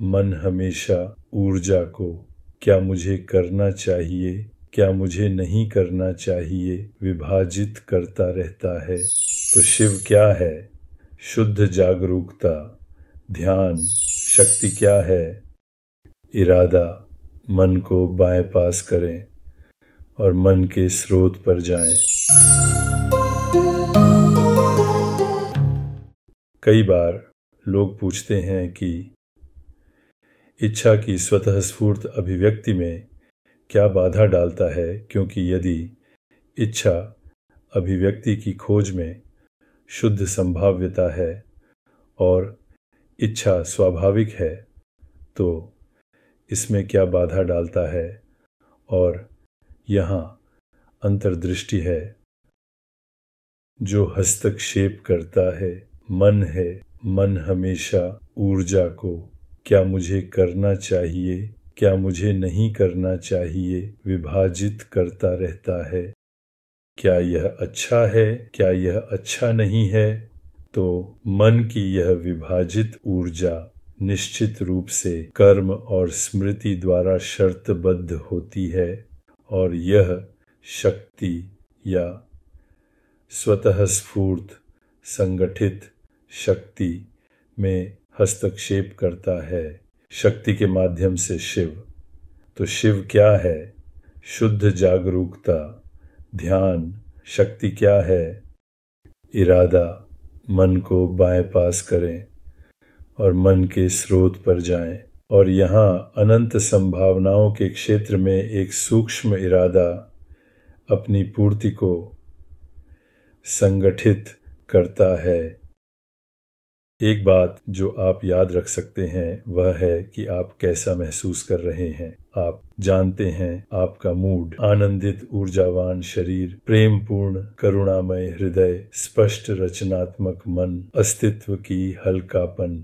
मन हमेशा ऊर्जा को क्या मुझे करना चाहिए क्या मुझे नहीं करना चाहिए विभाजित करता रहता है तो शिव क्या है शुद्ध जागरूकता ध्यान शक्ति क्या है इरादा मन को बायपास करें और मन के स्रोत पर जाएं। कई बार लोग पूछते हैं कि इच्छा की स्वतः स्फूर्त अभिव्यक्ति में क्या बाधा डालता है क्योंकि यदि इच्छा अभिव्यक्ति की खोज में शुद्ध संभाव्यता है और इच्छा स्वाभाविक है तो इसमें क्या बाधा डालता है और यहाँ अंतर्दृष्टि है जो हस्तक्षेप करता है मन है मन हमेशा ऊर्जा को क्या मुझे करना चाहिए क्या मुझे नहीं करना चाहिए विभाजित करता रहता है क्या यह अच्छा है क्या यह अच्छा नहीं है तो मन की यह विभाजित ऊर्जा निश्चित रूप से कर्म और स्मृति द्वारा शर्तबद्ध होती है और यह शक्ति या स्वतः स्फूर्त संगठित शक्ति में हस्तक्षेप करता है शक्ति के माध्यम से शिव तो शिव क्या है शुद्ध जागरूकता ध्यान शक्ति क्या है इरादा मन को बायपास करें और मन के स्रोत पर जाएं और यहाँ अनंत संभावनाओं के क्षेत्र में एक सूक्ष्म इरादा अपनी पूर्ति को संगठित करता है एक बात जो आप याद रख सकते हैं वह है कि आप कैसा महसूस कर रहे हैं आप जानते हैं आपका मूड आनंदित ऊर्जावान शरीर प्रेम पूर्ण करुणामय हृदय स्पष्ट रचनात्मक मन अस्तित्व की हल्कापन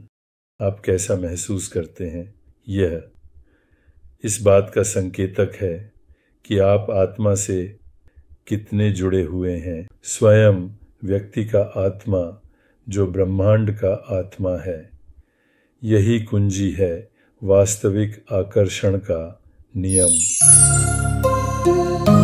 आप कैसा महसूस करते हैं यह इस बात का संकेतक है कि आप आत्मा से कितने जुड़े हुए हैं स्वयं व्यक्ति का आत्मा जो ब्रह्मांड का आत्मा है यही कुंजी है वास्तविक आकर्षण का नियम